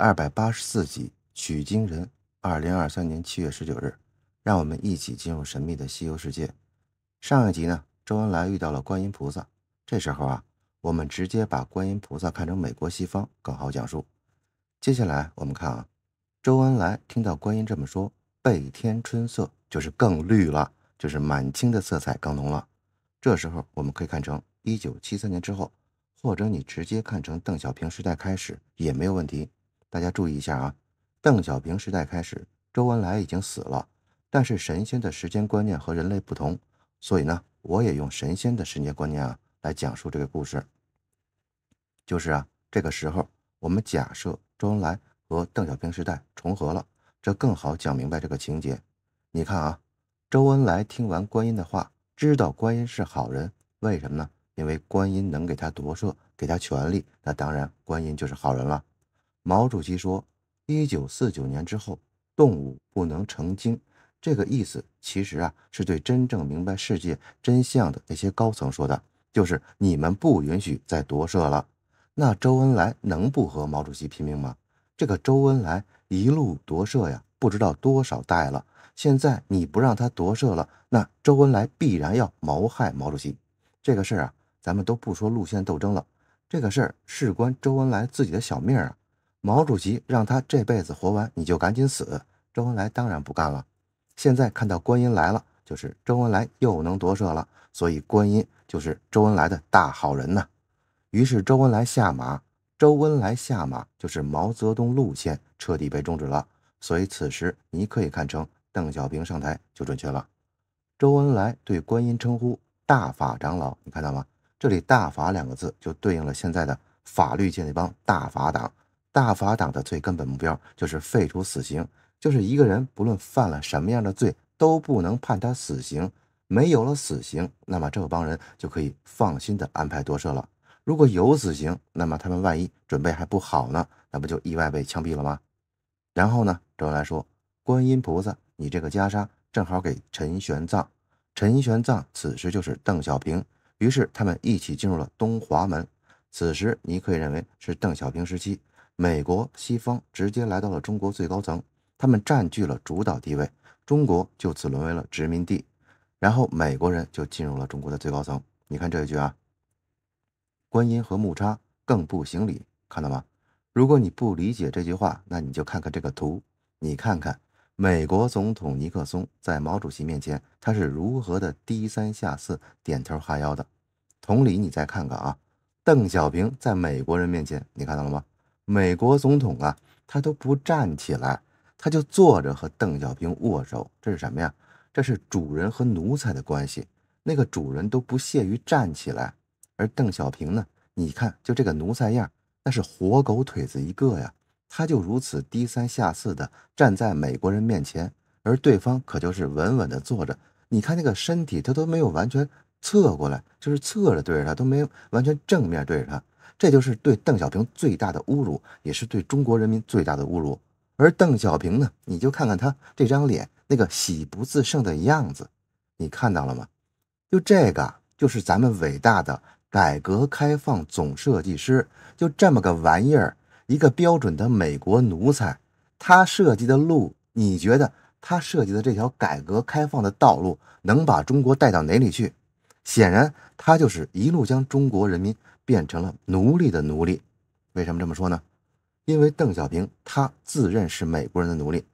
二百八十四集《取经人》，二零二三年七月十九日，让我们一起进入神秘的西游世界。上一集呢，周恩来遇到了观音菩萨。这时候啊，我们直接把观音菩萨看成美国西方，更好讲述。接下来我们看啊，周恩来听到观音这么说，倍天春色就是更绿了，就是满清的色彩更浓了。这时候我们可以看成一九七三年之后，或者你直接看成邓小平时代开始也没有问题。大家注意一下啊！邓小平时代开始，周恩来已经死了。但是神仙的时间观念和人类不同，所以呢，我也用神仙的时间观念啊来讲述这个故事。就是啊，这个时候我们假设周恩来和邓小平时代重合了，这更好讲明白这个情节。你看啊，周恩来听完观音的话，知道观音是好人，为什么呢？因为观音能给他夺舍，给他权利，那当然观音就是好人了。毛主席说：“一九四九年之后，动物不能成精。”这个意思其实啊，是对真正明白世界真相的那些高层说的，就是你们不允许再夺舍了。那周恩来能不和毛主席拼命吗？这个周恩来一路夺舍呀，不知道多少代了。现在你不让他夺舍了，那周恩来必然要谋害毛主席。这个事儿啊，咱们都不说路线斗争了，这个事儿事关周恩来自己的小命啊。毛主席让他这辈子活完，你就赶紧死。周恩来当然不干了。现在看到观音来了，就是周恩来又能夺舍了。所以观音就是周恩来的大好人呐。于是周恩来下马，周恩来下马就是毛泽东路线彻底被终止了。所以此时你可以看成邓小平上台就准确了。周恩来对观音称呼大法长老，你看到吗？这里“大法”两个字就对应了现在的法律界那帮大法党。大法党的最根本目标就是废除死刑，就是一个人不论犯了什么样的罪，都不能判他死刑。没有了死刑，那么这帮人就可以放心的安排多舍了。如果有死刑，那么他们万一准备还不好呢？那不就意外被枪毙了吗？然后呢？周恩来说：“观音菩萨，你这个袈裟正好给陈玄奘。”陈玄奘此时就是邓小平。于是他们一起进入了东华门。此时你可以认为是邓小平时期。美国西方直接来到了中国最高层，他们占据了主导地位，中国就此沦为了殖民地。然后美国人就进入了中国的最高层。你看这一句啊，观音和木叉更不行礼，看到吗？如果你不理解这句话，那你就看看这个图，你看看美国总统尼克松在毛主席面前他是如何的低三下四、点头哈腰的。同理，你再看看啊，邓小平在美国人面前，你看到了吗？美国总统啊，他都不站起来，他就坐着和邓小平握手，这是什么呀？这是主人和奴才的关系。那个主人都不屑于站起来，而邓小平呢，你看就这个奴才样，那是活狗腿子一个呀。他就如此低三下四的站在美国人面前，而对方可就是稳稳的坐着。你看那个身体，他都没有完全侧过来，就是侧着对着他，都没有完全正面对着他。这就是对邓小平最大的侮辱，也是对中国人民最大的侮辱。而邓小平呢，你就看看他这张脸，那个喜不自胜的样子，你看到了吗？就这个，就是咱们伟大的改革开放总设计师，就这么个玩意儿，一个标准的美国奴才。他设计的路，你觉得他设计的这条改革开放的道路能把中国带到哪里去？显然，他就是一路将中国人民。变成了奴隶的奴隶，为什么这么说呢？因为邓小平他自认是美国人的奴隶，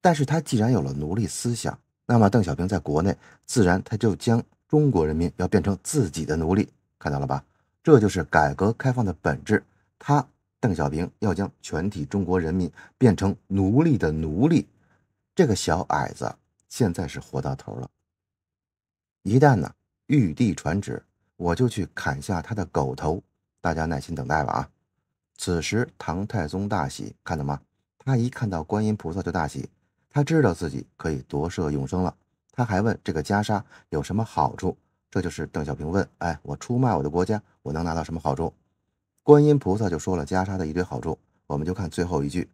但是他既然有了奴隶思想，那么邓小平在国内自然他就将中国人民要变成自己的奴隶，看到了吧？这就是改革开放的本质，他邓小平要将全体中国人民变成奴隶的奴隶。这个小矮子现在是活到头了，一旦呢，玉帝传旨。我就去砍下他的狗头，大家耐心等待吧啊！此时唐太宗大喜，看到吗？他一看到观音菩萨就大喜，他知道自己可以夺舍永生了。他还问这个袈裟有什么好处？这就是邓小平问：“哎，我出卖我的国家，我能拿到什么好处？”观音菩萨就说了袈裟的一堆好处，我们就看最后一句：“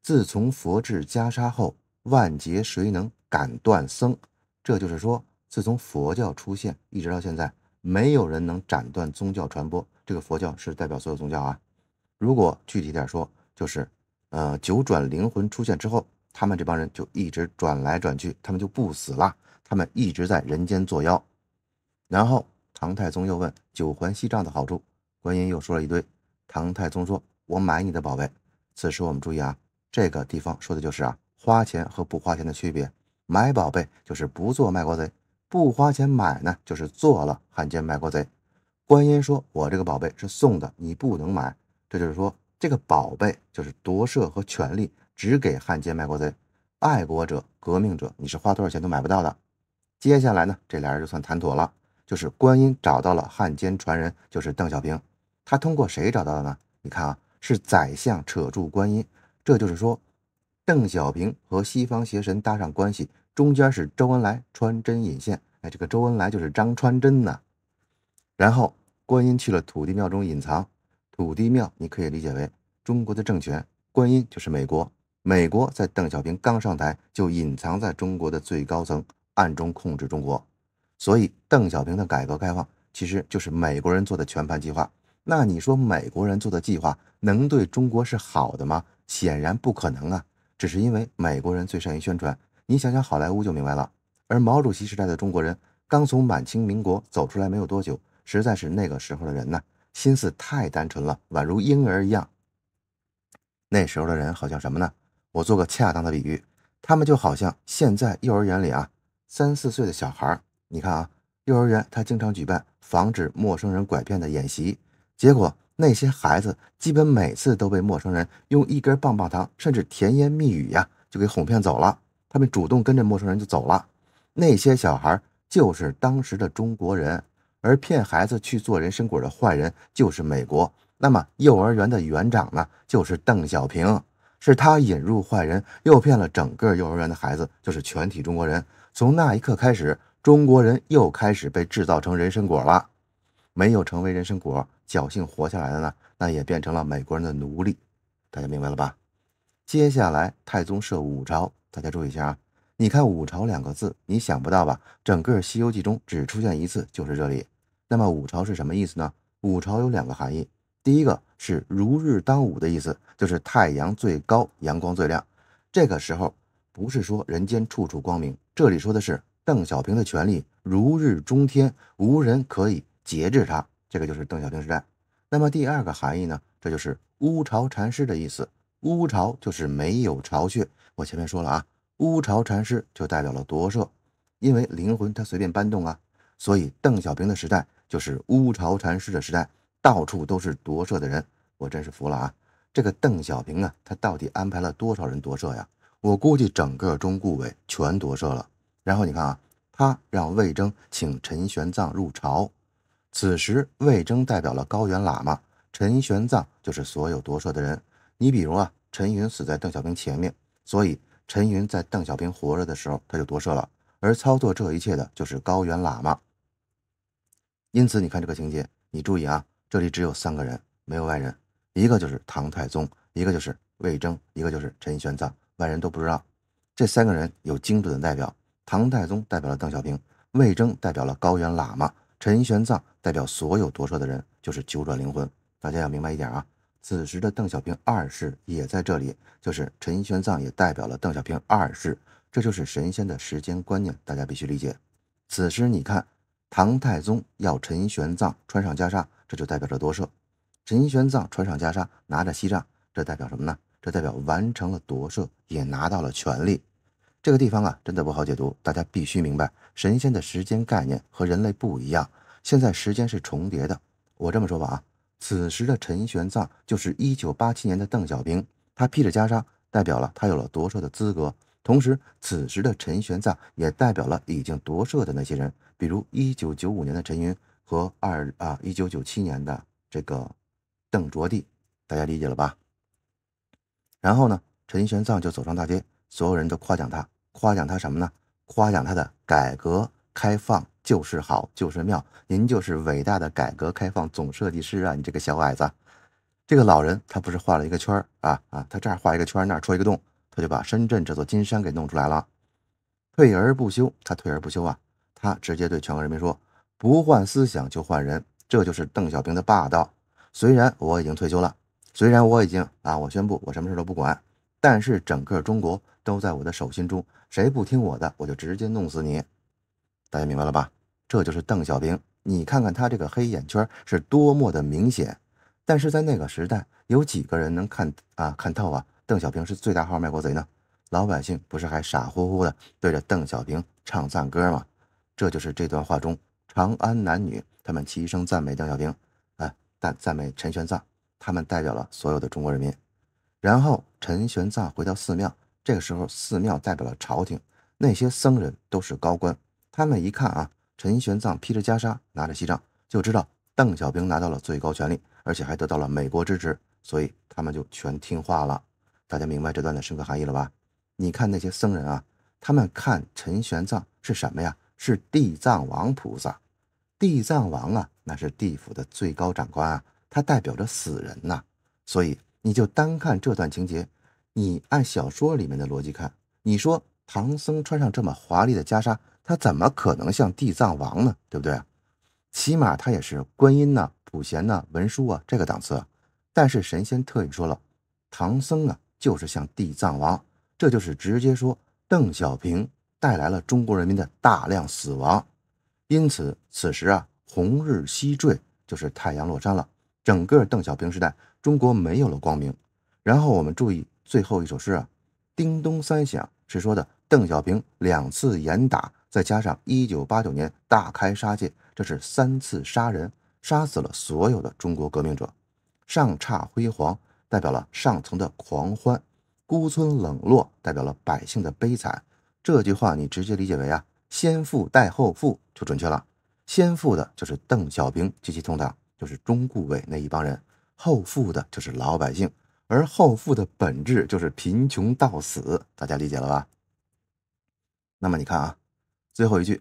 自从佛制袈裟后，万劫谁能敢断僧？”这就是说，自从佛教出现一直到现在。没有人能斩断宗教传播。这个佛教是代表所有宗教啊。如果具体点说，就是，呃，九转灵魂出现之后，他们这帮人就一直转来转去，他们就不死了，他们一直在人间作妖。然后唐太宗又问九环西杖的好处，观音又说了一堆。唐太宗说：“我买你的宝贝。”此时我们注意啊，这个地方说的就是啊，花钱和不花钱的区别。买宝贝就是不做卖国贼。不花钱买呢，就是做了汉奸卖国贼。观音说：“我这个宝贝是送的，你不能买。”这就是说，这个宝贝就是夺舍和权力，只给汉奸卖国贼。爱国者、革命者，你是花多少钱都买不到的。接下来呢，这俩人就算谈妥了，就是观音找到了汉奸传人，就是邓小平。他通过谁找到的呢？你看啊，是宰相扯住观音。这就是说，邓小平和西方邪神搭上关系。中间是周恩来穿针引线，哎，这个周恩来就是张穿针呢。然后观音去了土地庙中隐藏，土地庙你可以理解为中国的政权，观音就是美国，美国在邓小平刚上台就隐藏在中国的最高层，暗中控制中国。所以邓小平的改革开放其实就是美国人做的全盘计划。那你说美国人做的计划能对中国是好的吗？显然不可能啊，只是因为美国人最善于宣传。你想想好莱坞就明白了，而毛主席时代的中国人刚从满清民国走出来没有多久，实在是那个时候的人呢，心思太单纯了，宛如婴儿一样。那时候的人好像什么呢？我做个恰当的比喻，他们就好像现在幼儿园里啊，三四岁的小孩。你看啊，幼儿园他经常举办防止陌生人拐骗的演习，结果那些孩子基本每次都被陌生人用一根棒棒糖，甚至甜言蜜语呀，就给哄骗走了。他们主动跟着陌生人就走了，那些小孩就是当时的中国人，而骗孩子去做人参果的坏人就是美国。那么幼儿园的园长呢，就是邓小平，是他引入坏人，诱骗了整个幼儿园的孩子，就是全体中国人。从那一刻开始，中国人又开始被制造成人参果了。没有成为人参果，侥幸活下来的呢，那也变成了美国人的奴隶。大家明白了吧？接下来，太宗设五朝。大家注意一下啊！你看“五朝”两个字，你想不到吧？整个《西游记》中只出现一次，就是这里。那么“五朝”是什么意思呢？“五朝”有两个含义，第一个是如日当午的意思，就是太阳最高，阳光最亮。这个时候不是说人间处处光明，这里说的是邓小平的权力如日中天，无人可以节制他。这个就是邓小平时代。那么第二个含义呢？这就是乌巢禅师的意思。乌巢就是没有巢穴，我前面说了啊，乌巢禅师就代表了夺舍，因为灵魂它随便搬动啊，所以邓小平的时代就是乌巢禅师的时代，到处都是夺舍的人，我真是服了啊！这个邓小平啊，他到底安排了多少人夺舍呀？我估计整个中顾委全夺舍了。然后你看啊，他让魏征请陈玄奘入朝，此时魏征代表了高原喇嘛，陈玄奘就是所有夺舍的人。你比如啊，陈云死在邓小平前面，所以陈云在邓小平活着的时候他就夺舍了，而操作这一切的就是高原喇嘛。因此你看这个情节，你注意啊，这里只有三个人，没有外人，一个就是唐太宗，一个就是魏征，一个就是陈玄奘，外人都不知道。这三个人有精准的代表，唐太宗代表了邓小平，魏征代表了高原喇嘛，陈玄奘代表所有夺舍的人，就是九转灵魂。大家要明白一点啊。此时的邓小平二世也在这里，就是陈玄奘也代表了邓小平二世，这就是神仙的时间观念，大家必须理解。此时你看，唐太宗要陈玄奘穿上袈裟，这就代表着夺舍。陈玄奘穿上袈裟，拿着锡杖，这代表什么呢？这代表完成了夺舍，也拿到了权力。这个地方啊，真的不好解读，大家必须明白，神仙的时间概念和人类不一样。现在时间是重叠的，我这么说吧啊。此时的陈玄奘就是一九八七年的邓小平，他披着袈裟，代表了他有了夺舍的资格。同时，此时的陈玄奘也代表了已经夺舍的那些人，比如一九九五年的陈云和二啊一九九七年的这个邓卓棣，大家理解了吧？然后呢，陈玄奘就走上大街，所有人都夸奖他，夸奖他什么呢？夸奖他的改革。开放就是好，就是妙。您就是伟大的改革开放总设计师啊！你这个小矮子，这个老人他不是画了一个圈儿啊啊！他这儿画一个圈，那儿戳一个洞，他就把深圳这座金山给弄出来了。退而不休，他退而不休啊！他直接对全国人民说：“不换思想就换人。”这就是邓小平的霸道。虽然我已经退休了，虽然我已经啊，我宣布我什么事都不管，但是整个中国都在我的手心中，谁不听我的，我就直接弄死你！大家明白了吧？这就是邓小平。你看看他这个黑眼圈是多么的明显。但是在那个时代，有几个人能看啊看透啊？邓小平是最大号卖国贼呢？老百姓不是还傻乎乎的对着邓小平唱赞歌吗？这就是这段话中长安男女他们齐声赞美邓小平，哎，但赞美陈玄奘，他们代表了所有的中国人民。然后陈玄奘回到寺庙，这个时候寺庙代表了朝廷，那些僧人都是高官。他们一看啊，陈玄奘披着袈裟，拿着锡杖，就知道邓小平拿到了最高权力，而且还得到了美国支持，所以他们就全听话了。大家明白这段的深刻含义了吧？你看那些僧人啊，他们看陈玄奘是什么呀？是地藏王菩萨，地藏王啊，那是地府的最高长官啊，他代表着死人呐。所以你就单看这段情节，你按小说里面的逻辑看，你说唐僧穿上这么华丽的袈裟。他怎么可能像地藏王呢？对不对？起码他也是观音呐、普贤呐、文殊啊这个档次。但是神仙特意说了，唐僧啊就是像地藏王，这就是直接说邓小平带来了中国人民的大量死亡。因此，此时啊，红日西坠就是太阳落山了。整个邓小平时代，中国没有了光明。然后我们注意最后一首诗啊，“叮咚三响”是说的邓小平两次严打。再加上一九八九年大开杀戒，这是三次杀人，杀死了所有的中国革命者。上差辉煌代表了上层的狂欢，孤村冷落代表了百姓的悲惨。这句话你直接理解为啊，先富带后富就准确了。先富的就是邓小平及其同党，就是中顾委那一帮人；后富的就是老百姓，而后富的本质就是贫穷到死。大家理解了吧？那么你看啊。最后一句，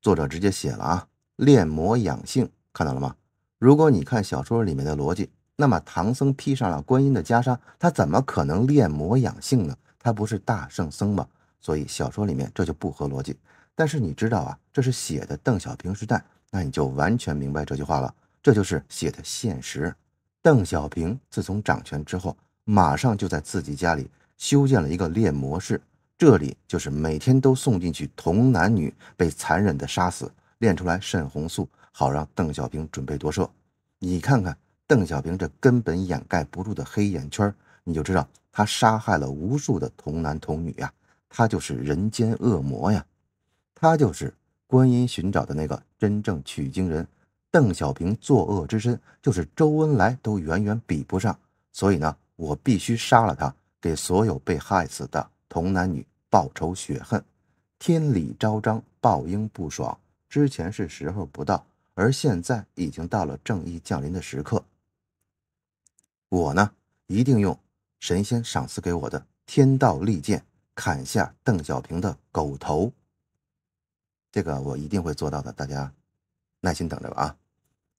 作者直接写了啊，炼魔养性，看到了吗？如果你看小说里面的逻辑，那么唐僧披上了观音的袈裟，他怎么可能炼魔养性呢？他不是大圣僧吗？所以小说里面这就不合逻辑。但是你知道啊，这是写的邓小平时代，那你就完全明白这句话了。这就是写的现实。邓小平自从掌权之后，马上就在自己家里修建了一个炼魔室。这里就是每天都送进去童男女，被残忍的杀死，炼出来肾红素，好让邓小平准备夺舍。你看看邓小平这根本掩盖不住的黑眼圈，你就知道他杀害了无数的童男童女呀，他就是人间恶魔呀，他就是观音寻找的那个真正取经人。邓小平作恶之深，就是周恩来都远远比不上。所以呢，我必须杀了他，给所有被害死的童男女。报仇雪恨，天理昭彰，报应不爽。之前是时候不到，而现在已经到了正义降临的时刻。我呢，一定用神仙赏赐给我的天道利剑砍下邓小平的狗头，这个我一定会做到的。大家耐心等着吧啊！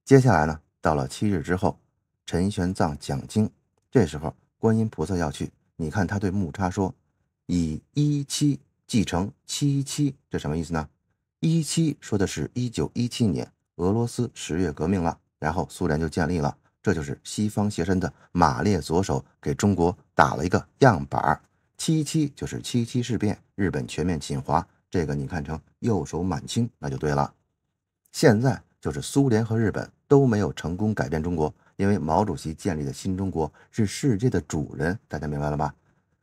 接下来呢，到了七日之后，陈玄奘讲经，这时候观音菩萨要去，你看他对木叉说。以一七继承七七，这什么意思呢？一七说的是一九一七年俄罗斯十月革命了，然后苏联就建立了，这就是西方邪神的马列左手给中国打了一个样板儿。七七就是七七事变，日本全面侵华，这个你看成右手满清那就对了。现在就是苏联和日本都没有成功改变中国，因为毛主席建立的新中国是世界的主人，大家明白了吧？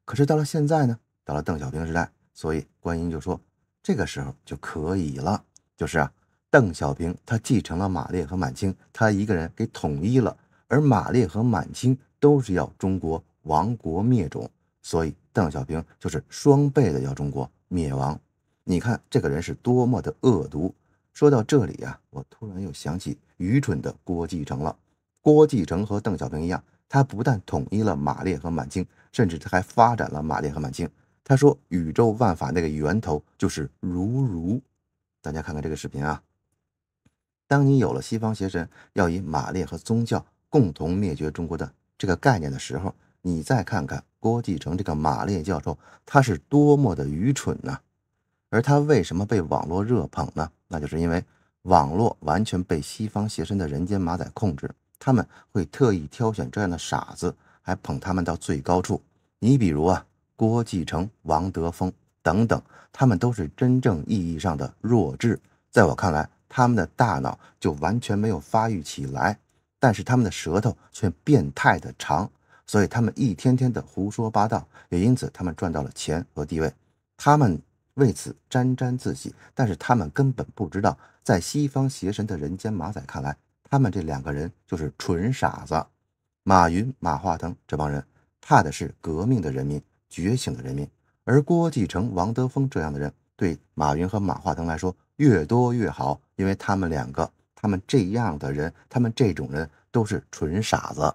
可是到了现在呢？到了邓小平时代，所以观音就说这个时候就可以了。就是啊，邓小平他继承了马列和满清，他一个人给统一了。而马列和满清都是要中国亡国灭种，所以邓小平就是双倍的要中国灭亡。你看这个人是多么的恶毒。说到这里啊，我突然又想起愚蠢的郭继承了。郭继承和邓小平一样，他不但统一了马列和满清，甚至他还发展了马列和满清。他说：“宇宙万法那个源头就是如如。”大家看看这个视频啊！当你有了西方邪神要以马列和宗教共同灭绝中国的这个概念的时候，你再看看郭继承这个马列教授，他是多么的愚蠢呐！而他为什么被网络热捧呢？那就是因为网络完全被西方邪神的人间马仔控制，他们会特意挑选这样的傻子，还捧他们到最高处。你比如啊。郭继承、王德峰等等，他们都是真正意义上的弱智。在我看来，他们的大脑就完全没有发育起来，但是他们的舌头却变态的长，所以他们一天天的胡说八道，也因此他们赚到了钱和地位，他们为此沾沾自喜。但是他们根本不知道，在西方邪神的人间马仔看来，他们这两个人就是纯傻子。马云、马化腾这帮人怕的是革命的人民。觉醒的人民，而郭继承、王德峰这样的人，对马云和马化腾来说，越多越好，因为他们两个，他们这样的人，他们这种人都是纯傻子。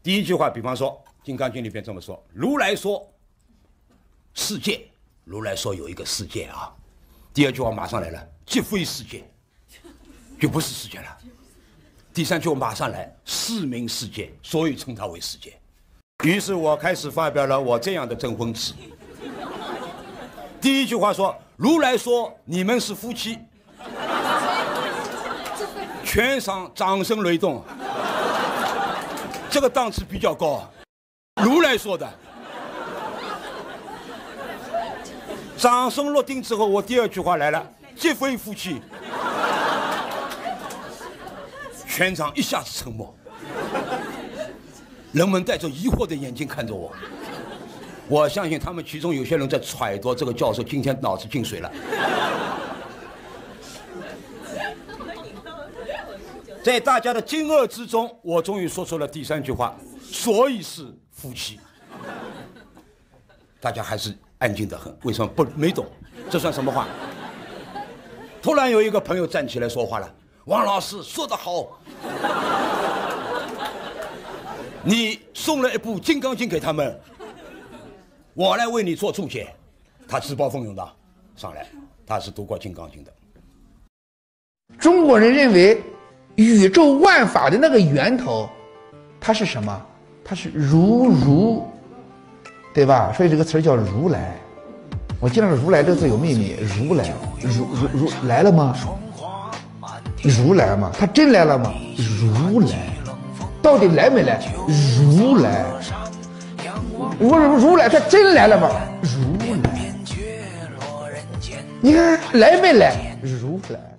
第一句话，比方说《金刚经》里边这么说：“如来说世界，如来说有一个世界啊。”第二句话马上来了：“即非世界，就不是世界了。”第三句马上来：“是名世界，所以称它为世界。”于是我开始发表了我这样的征婚词，第一句话说：“如来说你们是夫妻。”全场掌声雷动，这个档次比较高，如来说的。掌声落定之后，我第二句话来了：“结为夫妻。”全场一下子沉默。人们带着疑惑的眼睛看着我，我相信他们其中有些人在揣度这个教授今天脑子进水了。在大家的惊愕之中，我终于说出了第三句话：所以是夫妻。大家还是安静得很，为什么不没懂？这算什么话？突然有一个朋友站起来说话了：“王老师说得好。”你送了一部《金刚经》给他们，我来为你做注解。他自告奋勇的上来，他是读过《金刚经》的。中国人认为宇宙万法的那个源头，它是什么？它是如如，对吧？所以这个词儿叫如来。我记得如来这个字有秘密，如来如如如来了吗？如来嘛，他真来了吗？如来。到底来没来？如来，如如来，他真来了吗？如来，你看来没来？如来，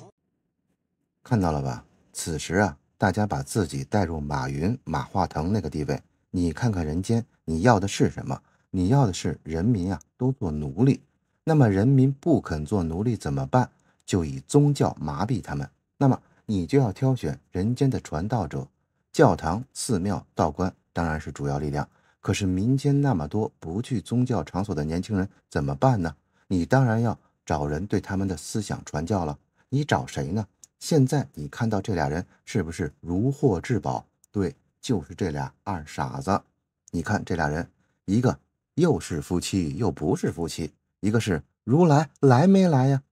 看到了吧？此时啊，大家把自己带入马云、马化腾那个地位，你看看人间，你要的是什么？你要的是人民啊，都做奴隶。那么人民不肯做奴隶怎么办？就以宗教麻痹他们。那么你就要挑选人间的传道者。教堂、寺庙、道观当然是主要力量，可是民间那么多不去宗教场所的年轻人怎么办呢？你当然要找人对他们的思想传教了。你找谁呢？现在你看到这俩人是不是如获至宝？对，就是这俩二傻子。你看这俩人，一个又是夫妻又不是夫妻，一个是如来来没来呀？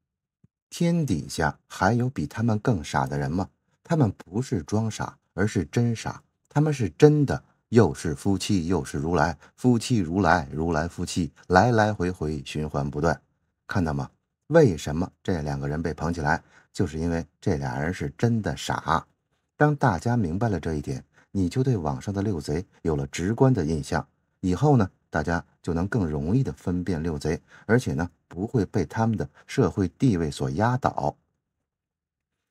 天底下还有比他们更傻的人吗？他们不是装傻。而是真傻，他们是真的，又是夫妻，又是如来，夫妻如来，如来夫妻，来来回回循环不断，看到吗？为什么这两个人被捧起来，就是因为这俩人是真的傻。当大家明白了这一点，你就对网上的六贼有了直观的印象，以后呢，大家就能更容易的分辨六贼，而且呢，不会被他们的社会地位所压倒。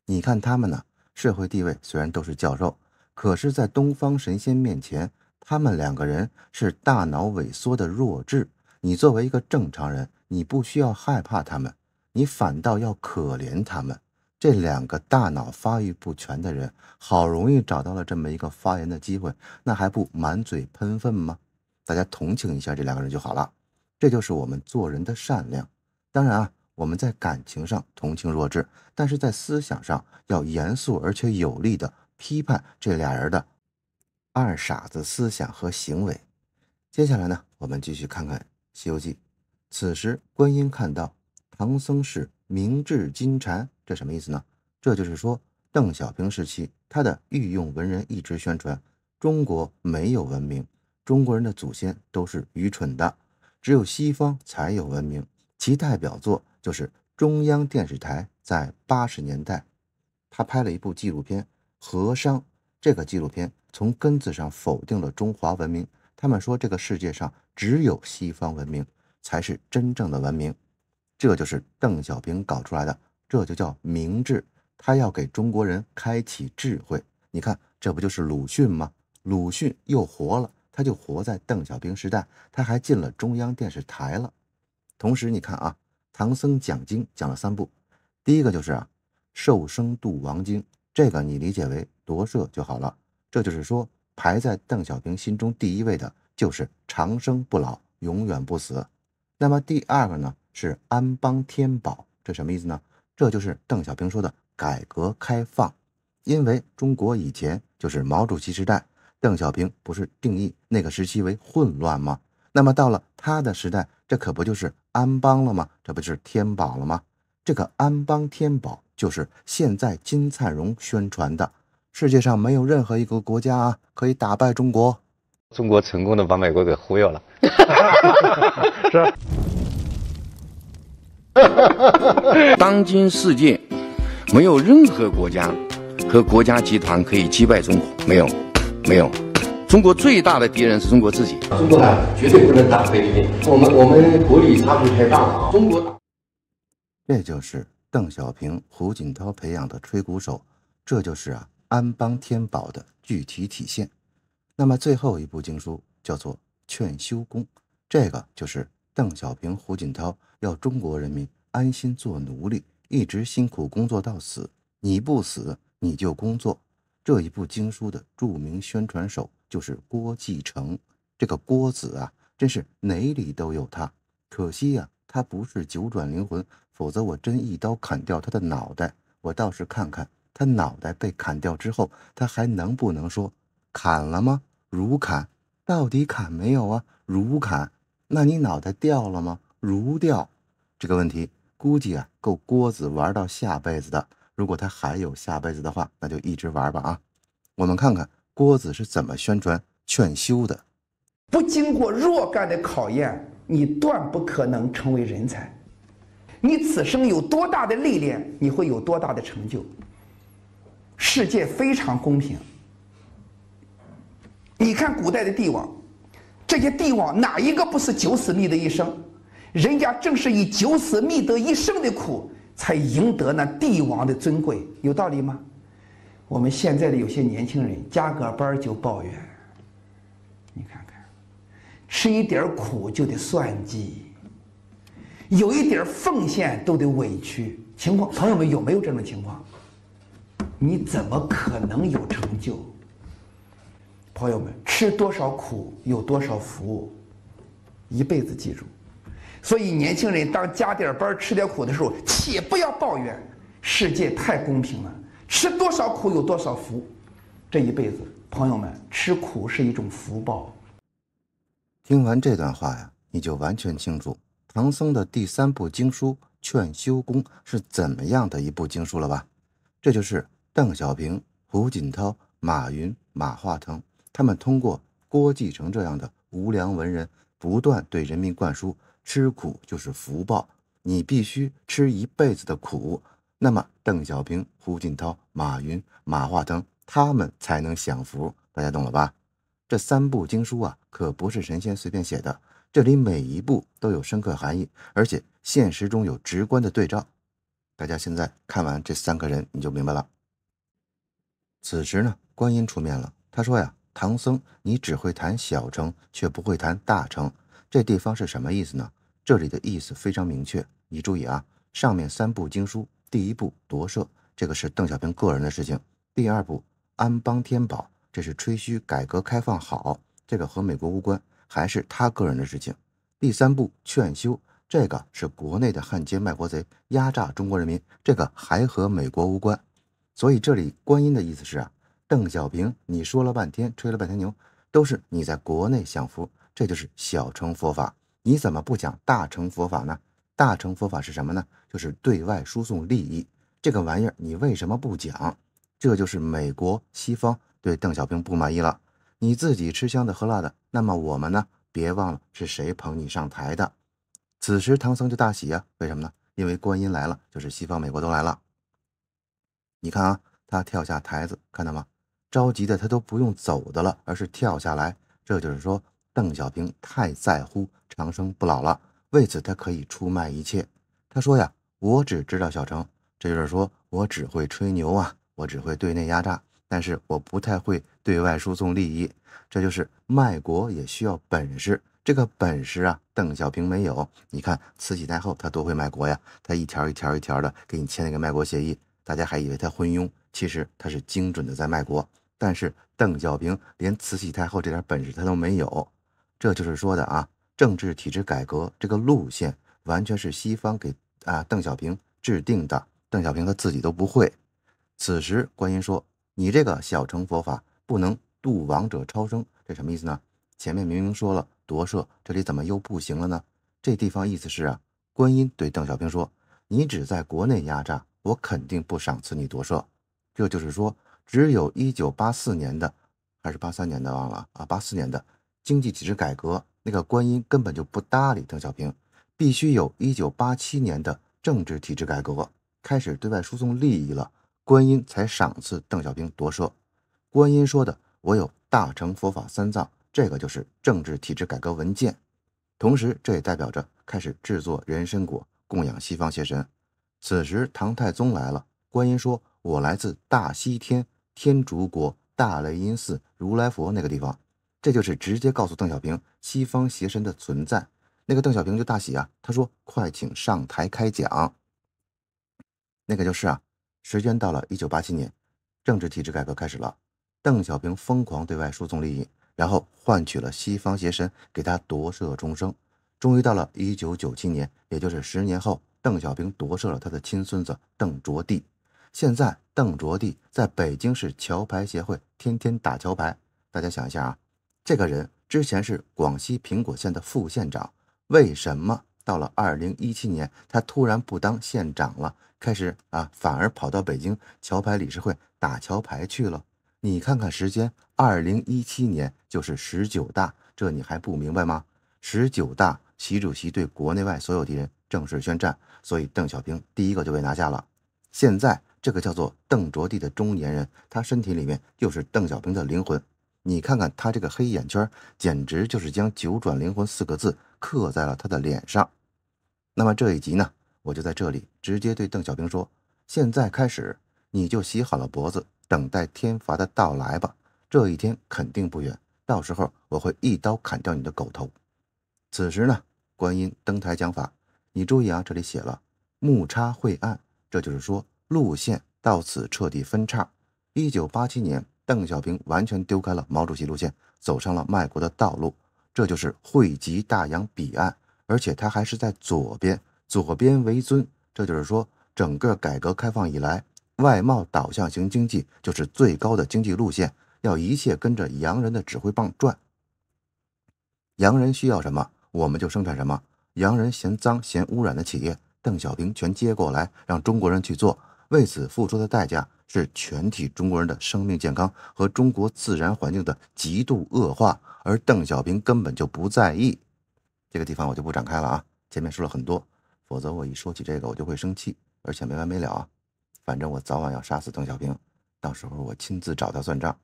你看他们呢？社会地位虽然都是教授，可是，在东方神仙面前，他们两个人是大脑萎缩的弱智。你作为一个正常人，你不需要害怕他们，你反倒要可怜他们。这两个大脑发育不全的人，好容易找到了这么一个发言的机会，那还不满嘴喷粪吗？大家同情一下这两个人就好了。这就是我们做人的善良。当然啊。我们在感情上同情弱智，但是在思想上要严肃而且有力的批判这俩人的二傻子思想和行为。接下来呢，我们继续看看《西游记》。此时，观音看到唐僧是明治金蝉，这什么意思呢？这就是说，邓小平时期，他的御用文人一直宣传中国没有文明，中国人的祖先都是愚蠢的，只有西方才有文明。其代表作。就是中央电视台在八十年代，他拍了一部纪录片《和商》，这个纪录片从根子上否定了中华文明。他们说这个世界上只有西方文明才是真正的文明，这就是邓小平搞出来的，这就叫明智。他要给中国人开启智慧。你看，这不就是鲁迅吗？鲁迅又活了，他就活在邓小平时代，他还进了中央电视台了。同时，你看啊。唐僧讲经讲了三步，第一个就是啊《寿生度亡经》，这个你理解为夺舍就好了。这就是说，排在邓小平心中第一位的就是长生不老，永远不死。那么第二个呢是安邦天宝，这什么意思呢？这就是邓小平说的改革开放。因为中国以前就是毛主席时代，邓小平不是定义那个时期为混乱吗？那么到了他的时代，这可不就是？安邦了吗？这不就是天宝了吗？这个安邦天宝就是现在金灿荣宣传的。世界上没有任何一个国家可以打败中国，中国成功的把美国给忽悠了。是吧？当今世界，没有任何国家和国家集团可以击败中国，没有，没有。中国最大的敌人是中国自己。中国呢，绝对不能打菲律宾。我们我们国力差距太大了。中国打，这就是邓小平、胡锦涛培养的吹鼓手，这就是啊安邦天宝的具体体现。那么最后一部经书叫做《劝修功》，这个就是邓小平、胡锦涛要中国人民安心做奴隶，一直辛苦工作到死。你不死，你就工作。这一部经书的著名宣传手。就是郭继承，这个郭子啊，真是哪里都有他。可惜啊，他不是九转灵魂，否则我真一刀砍掉他的脑袋。我倒是看看他脑袋被砍掉之后，他还能不能说砍了吗？如砍，到底砍没有啊？如砍，那你脑袋掉了吗？如掉。这个问题估计啊，够郭子玩到下辈子的。如果他还有下辈子的话，那就一直玩吧啊。我们看看。郭子是怎么宣传劝修的？不经过若干的考验，你断不可能成为人才。你此生有多大的历练，你会有多大的成就。世界非常公平。你看古代的帝王，这些帝王哪一个不是九死觅得一生？人家正是以九死觅得一生的苦，才赢得那帝王的尊贵，有道理吗？我们现在的有些年轻人加个班就抱怨，你看看，吃一点苦就得算计，有一点奉献都得委屈。情况，朋友们有没有这种情况？你怎么可能有成就？朋友们，吃多少苦有多少福，一辈子记住。所以，年轻人当加点班、吃点苦的时候，且不要抱怨，世界太公平了。吃多少苦有多少福，这一辈子，朋友们，吃苦是一种福报。听完这段话呀，你就完全清楚唐僧的第三部经书《劝修功》是怎么样的一部经书了吧？这就是邓小平、胡锦涛、马云、马化腾他们通过郭继承这样的无良文人，不断对人民灌输“吃苦就是福报，你必须吃一辈子的苦”。那么，邓小平、胡锦涛、马云、马化腾他们才能享福，大家懂了吧？这三部经书啊，可不是神仙随便写的，这里每一部都有深刻含义，而且现实中有直观的对照。大家现在看完这三个人，你就明白了。此时呢，观音出面了，他说呀：“唐僧，你只会谈小乘，却不会谈大乘，这地方是什么意思呢？”这里的意思非常明确，你注意啊，上面三部经书。第一步夺舍，这个是邓小平个人的事情。第二步安邦天宝，这是吹嘘改革开放好，这个和美国无关，还是他个人的事情。第三步劝修，这个是国内的汉奸卖国贼压榨中国人民，这个还和美国无关。所以这里观音的意思是啊，邓小平，你说了半天，吹了半天牛，都是你在国内享福，这就是小乘佛法，你怎么不讲大乘佛法呢？大乘佛法是什么呢？就是对外输送利益这个玩意儿，你为什么不讲？这就是美国西方对邓小平不满意了。你自己吃香的喝辣的，那么我们呢？别忘了是谁捧你上台的。此时唐僧就大喜啊，为什么呢？因为观音来了，就是西方美国都来了。你看啊，他跳下台子，看到吗？着急的他都不用走的了，而是跳下来。这就是说邓小平太在乎长生不老了。为此，他可以出卖一切。他说呀：“我只知道小城，这就是说我只会吹牛啊，我只会对内压榨，但是我不太会对外输送利益。这就是卖国也需要本事，这个本事啊，邓小平没有。你看慈禧太后她多会卖国呀，她一条一条一条的给你签那个卖国协议，大家还以为她昏庸，其实她是精准的在卖国。但是邓小平连慈禧太后这点本事他都没有，这就是说的啊。”政治体制改革这个路线完全是西方给啊邓小平制定的，邓小平他自己都不会。此时观音说：“你这个小乘佛法不能度亡者超生，这什么意思呢？前面明明说了夺舍，这里怎么又不行了呢？这地方意思是啊，观音对邓小平说：‘你只在国内压榨，我肯定不赏赐你夺舍。’这就是说，只有1984年的还是83年的忘了啊，84年的经济体制改革。”那个观音根本就不搭理邓小平，必须有一九八七年的政治体制改革开始对外输送利益了，观音才赏赐邓小平夺舍。观音说的：“我有大乘佛法三藏，这个就是政治体制改革文件。”同时，这也代表着开始制作人参果供养西方邪神。此时，唐太宗来了，观音说：“我来自大西天天竺国大雷音寺如来佛那个地方。”这就是直接告诉邓小平西方邪神的存在，那个邓小平就大喜啊，他说：“快请上台开讲。”那个就是啊，时间到了一九八七年，政治体制改革开始了，邓小平疯狂对外输送利益，然后换取了西方邪神给他夺舍终生。终于到了一九九七年，也就是十年后，邓小平夺舍了他的亲孙子邓卓棣。现在邓卓棣在北京市桥牌协会天天打桥牌，大家想一下啊。这个人之前是广西平果县的副县长，为什么到了二零一七年，他突然不当县长了，开始啊，反而跑到北京桥牌理事会打桥牌去了？你看看时间，二零一七年就是十九大，这你还不明白吗？十九大，习主席对国内外所有敌人正式宣战，所以邓小平第一个就被拿下了。现在这个叫做邓卓棣的中年人，他身体里面就是邓小平的灵魂。你看看他这个黑眼圈，简直就是将“九转灵魂”四个字刻在了他的脸上。那么这一集呢，我就在这里直接对邓小平说：“现在开始，你就洗好了脖子，等待天罚的到来吧。这一天肯定不远，到时候我会一刀砍掉你的狗头。”此时呢，观音登台讲法，你注意啊，这里写了“木叉会暗”，这就是说路线到此彻底分叉。一九八七年。邓小平完全丢开了毛主席路线，走上了卖国的道路。这就是汇集大洋彼岸，而且他还是在左边，左边为尊。这就是说，整个改革开放以来，外贸导向型经济就是最高的经济路线，要一切跟着洋人的指挥棒转。洋人需要什么，我们就生产什么。洋人嫌脏嫌污染的企业，邓小平全接过来，让中国人去做。为此付出的代价。是全体中国人的生命健康和中国自然环境的极度恶化，而邓小平根本就不在意。这个地方我就不展开了啊，前面说了很多，否则我一说起这个我就会生气，而且没完没了。啊。反正我早晚要杀死邓小平，到时候我亲自找他算账。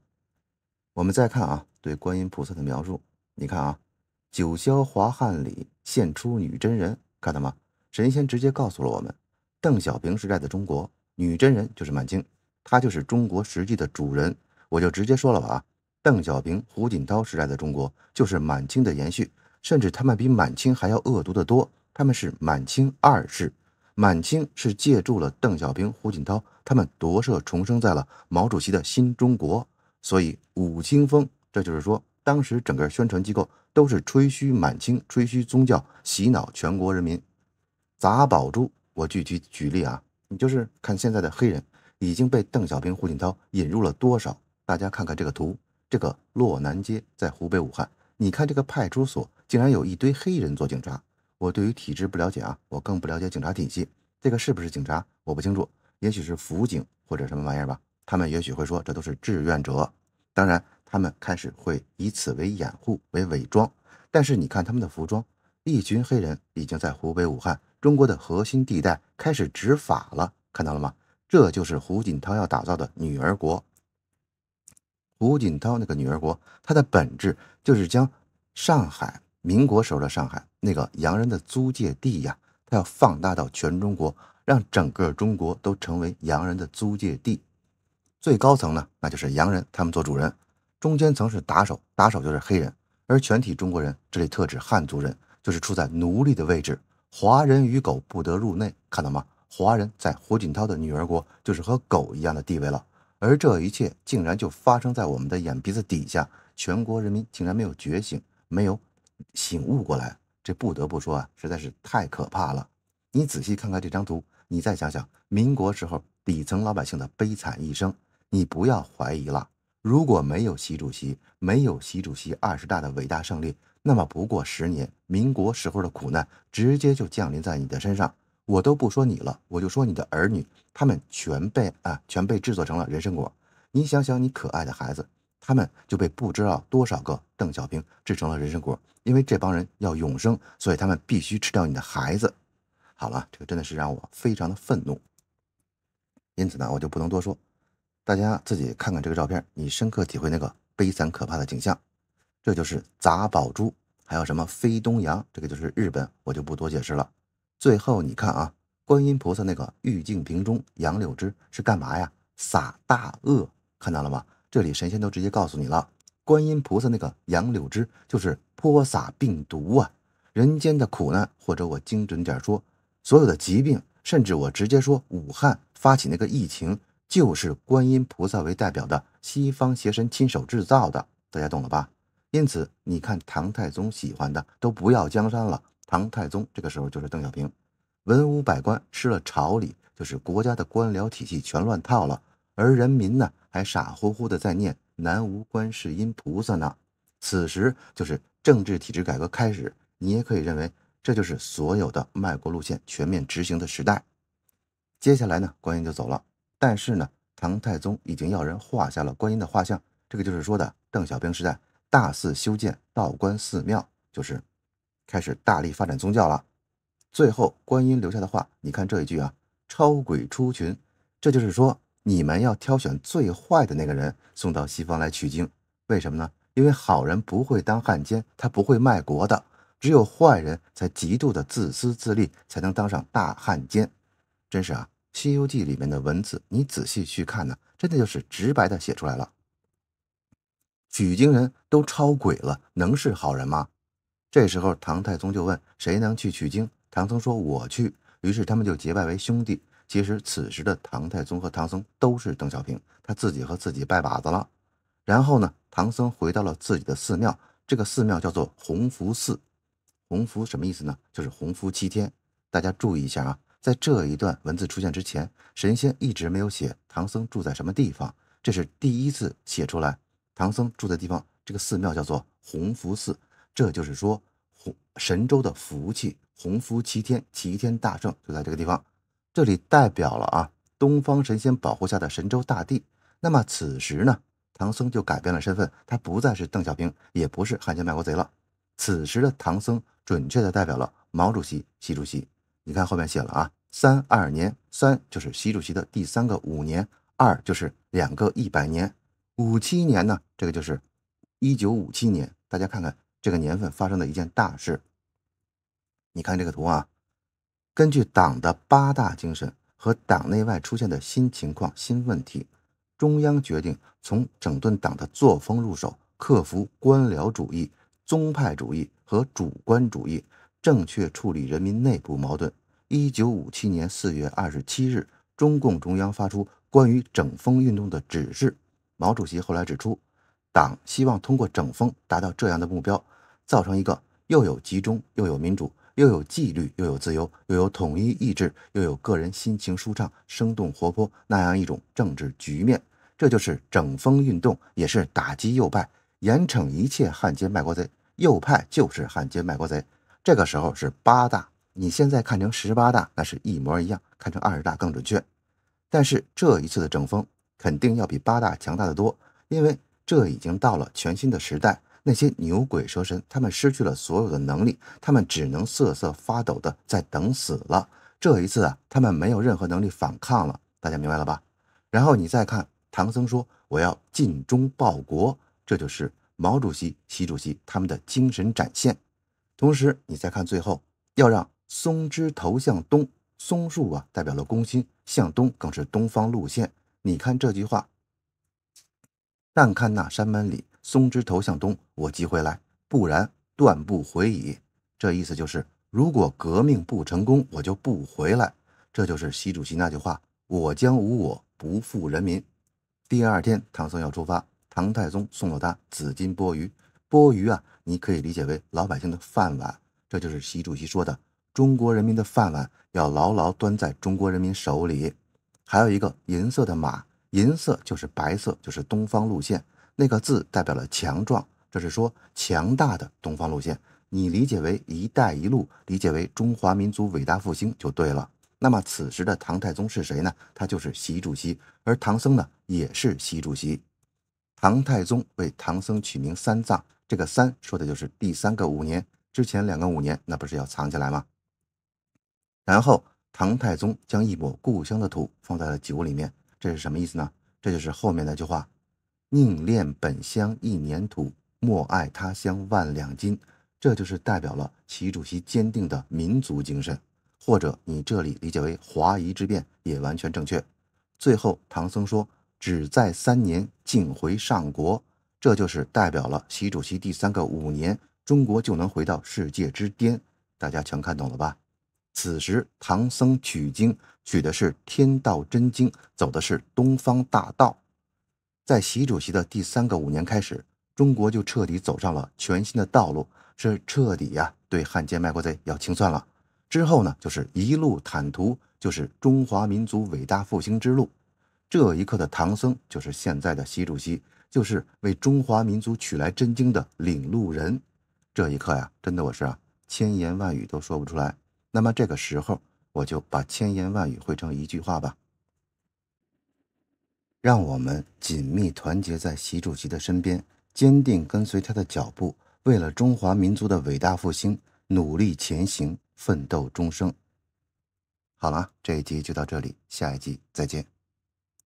我们再看啊，对观音菩萨的描述，你看啊，九霄华汉里现出女真人，看到吗？神仙直接告诉了我们，邓小平时代的中国女真人就是满清。他就是中国实际的主人，我就直接说了吧啊！邓小平、胡锦涛时代的中国就是满清的延续，甚至他们比满清还要恶毒的多，他们是满清二世。满清是借助了邓小平、胡锦涛，他们夺舍重生在了毛主席的新中国。所以武清风，这就是说，当时整个宣传机构都是吹嘘满清，吹嘘宗教，洗脑全国人民，杂宝珠，我具体举例啊，你就是看现在的黑人。已经被邓小平、胡锦涛引入了多少？大家看看这个图，这个洛南街在湖北武汉。你看这个派出所竟然有一堆黑人做警察。我对于体制不了解啊，我更不了解警察体系。这个是不是警察？我不清楚，也许是辅警或者什么玩意儿吧。他们也许会说这都是志愿者。当然，他们开始会以此为掩护、为伪装。但是你看他们的服装，一群黑人已经在湖北武汉，中国的核心地带开始执法了。看到了吗？这就是胡锦涛要打造的“女儿国”。胡锦涛那个“女儿国”，它的本质就是将上海民国时候的上海那个洋人的租界地呀，它要放大到全中国，让整个中国都成为洋人的租界地。最高层呢，那就是洋人，他们做主人；中间层是打手，打手就是黑人；而全体中国人，这里特指汉族人，就是处在奴隶的位置。华人与狗不得入内，看到吗？华人在胡锦涛的女儿国就是和狗一样的地位了，而这一切竟然就发生在我们的眼皮子底下，全国人民竟然没有觉醒，没有醒悟过来，这不得不说啊，实在是太可怕了。你仔细看看这张图，你再想想民国时候底层老百姓的悲惨一生，你不要怀疑了。如果没有习主席，没有习主席二十大的伟大胜利，那么不过十年，民国时候的苦难直接就降临在你的身上。我都不说你了，我就说你的儿女，他们全被啊，全被制作成了人参果。你想想，你可爱的孩子，他们就被不知道多少个邓小平制成了人参果。因为这帮人要永生，所以他们必须吃掉你的孩子。好了，这个真的是让我非常的愤怒。因此呢，我就不能多说，大家自己看看这个照片，你深刻体会那个悲惨可怕的景象。这就是砸宝珠，还有什么飞东洋，这个就是日本，我就不多解释了。最后你看啊，观音菩萨那个玉净瓶中杨柳枝是干嘛呀？撒大恶，看到了吗？这里神仙都直接告诉你了，观音菩萨那个杨柳枝就是泼洒病毒啊，人间的苦难，或者我精准点说，所有的疾病，甚至我直接说武汉发起那个疫情，就是观音菩萨为代表的西方邪神亲手制造的，大家懂了吧？因此你看唐太宗喜欢的都不要江山了。唐太宗这个时候就是邓小平，文武百官吃了朝礼，就是国家的官僚体系全乱套了，而人民呢还傻乎乎的在念南无观世音菩萨呢。此时就是政治体制改革开始，你也可以认为这就是所有的卖国路线全面执行的时代。接下来呢，观音就走了，但是呢，唐太宗已经要人画下了观音的画像，这个就是说的邓小平时代大肆修建道观寺庙，就是。开始大力发展宗教了。最后观音留下的话，你看这一句啊：“超鬼出群。”这就是说，你们要挑选最坏的那个人送到西方来取经。为什么呢？因为好人不会当汉奸，他不会卖国的。只有坏人才极度的自私自利，才能当上大汉奸。真是啊，《西游记》里面的文字，你仔细去看呢，真的就是直白的写出来了。取经人都超鬼了，能是好人吗？这时候，唐太宗就问：“谁能去取经？”唐僧说：“我去。”于是他们就结拜为兄弟。其实此时的唐太宗和唐僧都是邓小平，他自己和自己拜把子了。然后呢，唐僧回到了自己的寺庙，这个寺庙叫做洪福寺。洪福什么意思呢？就是洪福七天。大家注意一下啊，在这一段文字出现之前，神仙一直没有写唐僧住在什么地方，这是第一次写出来。唐僧住的地方，这个寺庙叫做洪福寺。这就是说，红神州的福气，洪福齐天，齐天大圣就在这个地方。这里代表了啊，东方神仙保护下的神州大地。那么此时呢，唐僧就改变了身份，他不再是邓小平，也不是汉奸卖国贼了。此时的唐僧，准确的代表了毛主席、习主席。你看后面写了啊，三二年，三就是习主席的第三个五年，二就是两个一百年。五七年呢，这个就是一九五七年。大家看看。这个年份发生的一件大事，你看这个图啊。根据党的八大精神和党内外出现的新情况新问题，中央决定从整顿党的作风入手，克服官僚主义、宗派主义和主观主义，正确处理人民内部矛盾。一九五七年四月二十七日，中共中央发出关于整风运动的指示。毛主席后来指出，党希望通过整风达到这样的目标。造成一个又有集中又有民主又有纪律又有自由又有统一意志又有个人心情舒畅生动活泼那样一种政治局面，这就是整风运动，也是打击右派，严惩一切汉奸卖国贼。右派就是汉奸卖国贼。这个时候是八大，你现在看成十八大，那是一模一样；看成二十大更准确。但是这一次的整风肯定要比八大强大的多，因为这已经到了全新的时代。那些牛鬼蛇神，他们失去了所有的能力，他们只能瑟瑟发抖的在等死了。这一次啊，他们没有任何能力反抗了，大家明白了吧？然后你再看，唐僧说：“我要尽忠报国。”这就是毛主席、习主席他们的精神展现。同时，你再看最后，要让松枝头向东，松树啊代表了攻心，向东更是东方路线。你看这句话，但看那山门里。松枝头向东，我即回来，不然断不回矣。这意思就是，如果革命不成功，我就不回来。这就是习主席那句话：“我将无我，不负人民。”第二天，唐僧要出发，唐太宗送了他紫金钵盂。钵盂啊，你可以理解为老百姓的饭碗。这就是习主席说的：“中国人民的饭碗要牢牢端在中国人民手里。”还有一个银色的马，银色就是白色，就是东方路线。那个字代表了强壮，这是说强大的东方路线。你理解为“一带一路”，理解为中华民族伟大复兴就对了。那么此时的唐太宗是谁呢？他就是习主席，而唐僧呢也是习主席。唐太宗为唐僧取名三藏，这个三说的就是第三个五年，之前两个五年那不是要藏起来吗？然后唐太宗将一抹故乡的土放在了酒里面，这是什么意思呢？这就是后面那句话。宁恋本乡一年土，莫爱他乡万两金，这就是代表了习主席坚定的民族精神，或者你这里理解为华夷之辩也完全正确。最后，唐僧说：“只在三年竟回上国”，这就是代表了习主席第三个五年，中国就能回到世界之巅。大家全看懂了吧？此时，唐僧取经取的是天道真经，走的是东方大道。在习主席的第三个五年开始，中国就彻底走上了全新的道路，是彻底呀，对汉奸卖国贼要清算了。之后呢，就是一路坦途，就是中华民族伟大复兴之路。这一刻的唐僧就是现在的习主席，就是为中华民族取来真经的领路人。这一刻呀，真的我是啊，千言万语都说不出来。那么这个时候，我就把千言万语汇成一句话吧。让我们紧密团结在习主席的身边，坚定跟随他的脚步，为了中华民族的伟大复兴，努力前行，奋斗终生。好了，这一集就到这里，下一集再见。